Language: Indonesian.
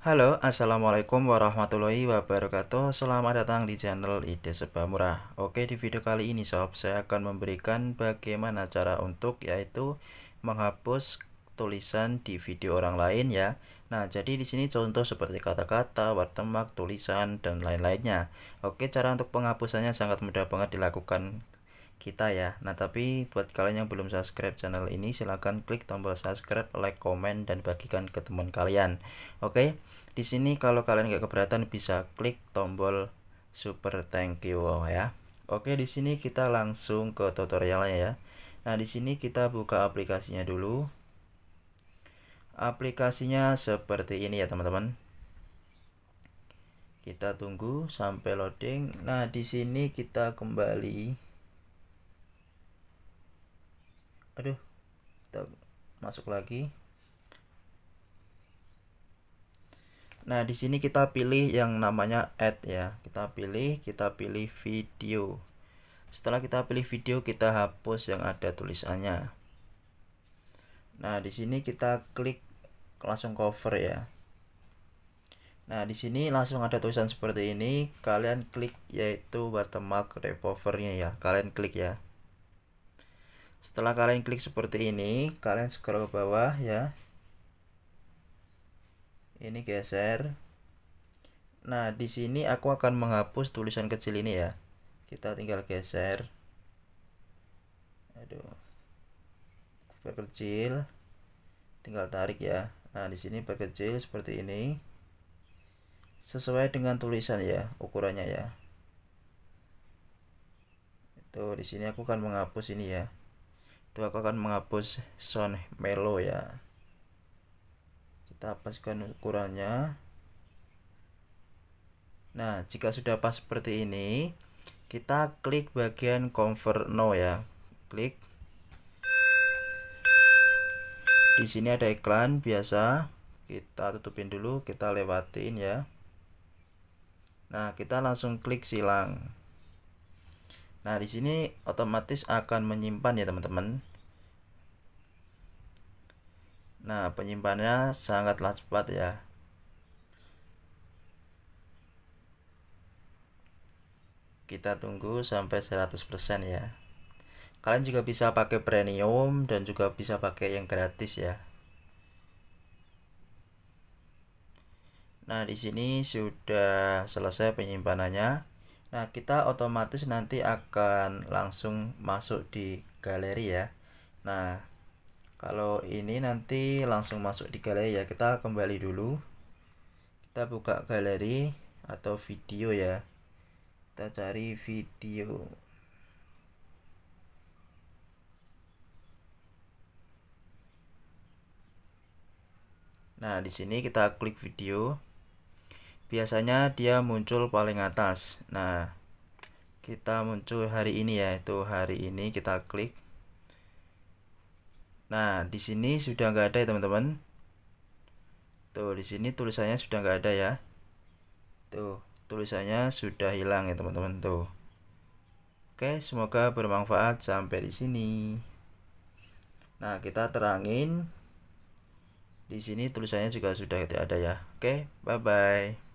Halo, Assalamualaikum warahmatullahi wabarakatuh Selamat datang di channel Ide Sebab Murah Oke, di video kali ini sob Saya akan memberikan bagaimana cara untuk Yaitu menghapus tulisan di video orang lain ya Nah, jadi di sini contoh seperti kata-kata, watermark, tulisan, dan lain-lainnya Oke, cara untuk penghapusannya sangat mudah banget dilakukan kita ya. Nah, tapi buat kalian yang belum subscribe channel ini, silahkan klik tombol subscribe, like, komen, dan bagikan ke teman kalian. Oke, di sini kalau kalian nggak keberatan bisa klik tombol super thank you oh, ya. Oke, di sini kita langsung ke tutorialnya ya. Nah, di sini kita buka aplikasinya dulu. Aplikasinya seperti ini ya, teman-teman kita tunggu sampai loading. Nah, di sini kita kembali aduh kita masuk lagi nah di sini kita pilih yang namanya add ya kita pilih kita pilih video setelah kita pilih video kita hapus yang ada tulisannya nah di sini kita klik langsung cover ya Nah, di sini langsung ada tulisan seperti ini. Kalian klik yaitu watermark repovernya ya. Kalian klik ya setelah kalian klik seperti ini kalian scroll ke bawah ya ini geser nah di sini aku akan menghapus tulisan kecil ini ya kita tinggal geser aduh perkecil tinggal tarik ya nah di sini perkecil seperti ini sesuai dengan tulisan ya ukurannya ya itu di sini aku akan menghapus ini ya itu aku akan menghapus sound melo ya kita hapuskan ukurannya nah jika sudah pas seperti ini kita klik bagian convert no ya klik di sini ada iklan biasa kita tutupin dulu kita lewatin ya nah kita langsung klik silang Nah, di sini otomatis akan menyimpan ya, teman-teman. Nah, penyimpanannya sangatlah cepat ya. Kita tunggu sampai 100% ya. Kalian juga bisa pakai premium dan juga bisa pakai yang gratis ya. Nah, di sini sudah selesai penyimpanannya. Nah, kita otomatis nanti akan langsung masuk di galeri ya. Nah, kalau ini nanti langsung masuk di galeri ya. Kita kembali dulu. Kita buka galeri atau video ya. Kita cari video. Nah, di sini kita klik video biasanya dia muncul paling atas nah kita muncul hari ini ya itu hari ini kita klik nah di sini sudah nggak ada ya teman-teman tuh di sini tulisannya sudah nggak ada ya tuh tulisannya sudah hilang ya teman-teman tuh oke semoga bermanfaat sampai di sini nah kita terangin di sini tulisannya juga sudah tidak ada ya oke bye bye